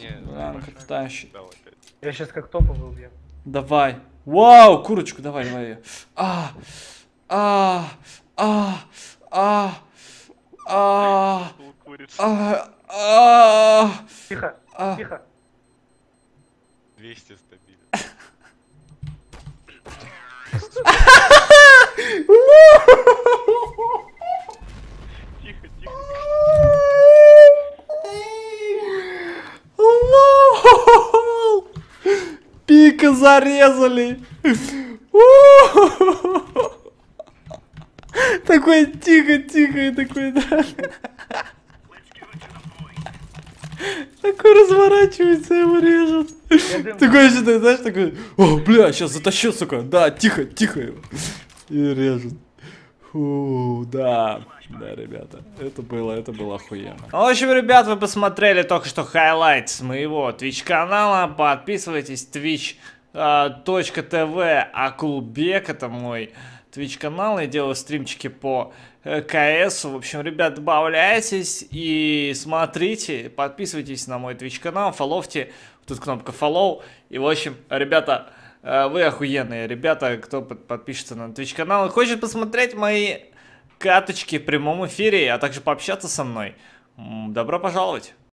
Не, Блин, ну, как Я сейчас как топовый убью. Давай. Вау, курочку, давай, давай ее. А, а, а, а, а, а, а, Тихо, а. тихо. 200 стабильно. Владика зарезали. Такой тихо-тихо и такой, да. Такой разворачивается, его режут. Такой еще, знаешь, такой, о, бля, сейчас затащу, сука. Да, тихо, тихо его. И режет. Фу, да, да, ребята, это было, это было охуенно. В общем, ребят, вы посмотрели только что хайлайт с моего Twitch-канала, подписывайтесь, twitch.tv, э, акулбек, это мой Twitch-канал, я делаю стримчики по э, КС. В общем, ребят, добавляйтесь и смотрите, подписывайтесь на мой Twitch-канал, фоловьте, тут кнопка follow, и, в общем, ребята... Э, вы охуенные ребята, кто подпишется на Twitch канал и хочет посмотреть мои каточки в прямом эфире, а также пообщаться со мной. Добро пожаловать!